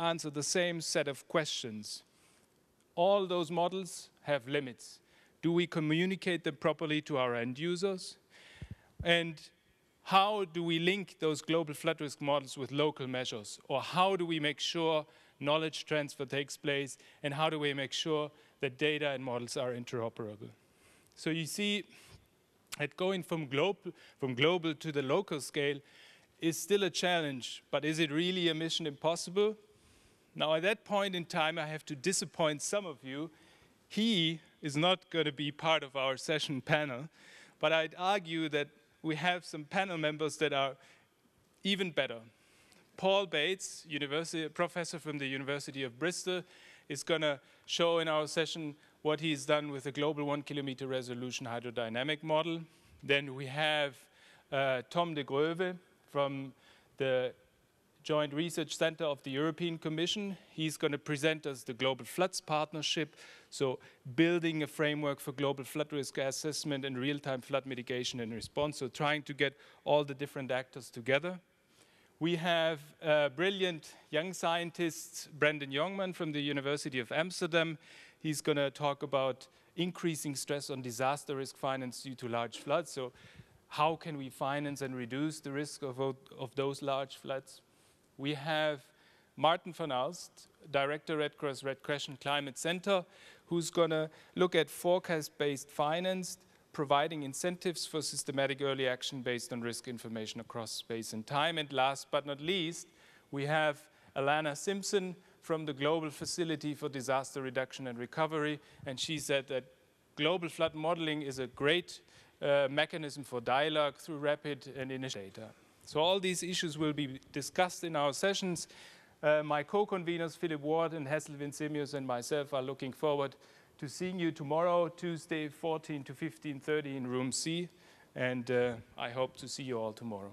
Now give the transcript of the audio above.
answer the same set of questions. All those models have limits. Do we communicate them properly to our end users? And how do we link those global flood risk models with local measures? Or how do we make sure knowledge transfer takes place? And how do we make sure that data and models are interoperable? So you see that going from, from global to the local scale is still a challenge, but is it really a mission impossible? Now, at that point in time, I have to disappoint some of you. He is not going to be part of our session panel, but I'd argue that we have some panel members that are even better. Paul Bates, professor from the University of Bristol, is going to show in our session what he's done with the global one kilometer resolution hydrodynamic model. Then we have uh, Tom de Groeve from the Joint Research Center of the European Commission. He's going to present us the Global Floods Partnership, so building a framework for global flood risk assessment and real-time flood mitigation and response, so trying to get all the different actors together. We have uh, brilliant young scientists, Brendan Jongman from the University of Amsterdam. He's going to talk about increasing stress on disaster risk finance due to large floods. So how can we finance and reduce the risk of, of those large floods? we have Martin van Alst, Director Red Cross Red Crescent Climate Center, who's going to look at forecast-based finance, providing incentives for systematic early action based on risk information across space and time. And last but not least, we have Alana Simpson from the Global Facility for Disaster Reduction and Recovery, and she said that global flood modeling is a great uh, mechanism for dialogue through rapid and initial data. So all these issues will be discussed in our sessions. Uh, my co-conveners, Philip Ward and Hessel Vincimius and myself are looking forward to seeing you tomorrow, Tuesday, 14 to 15.30 in room C. And uh, I hope to see you all tomorrow.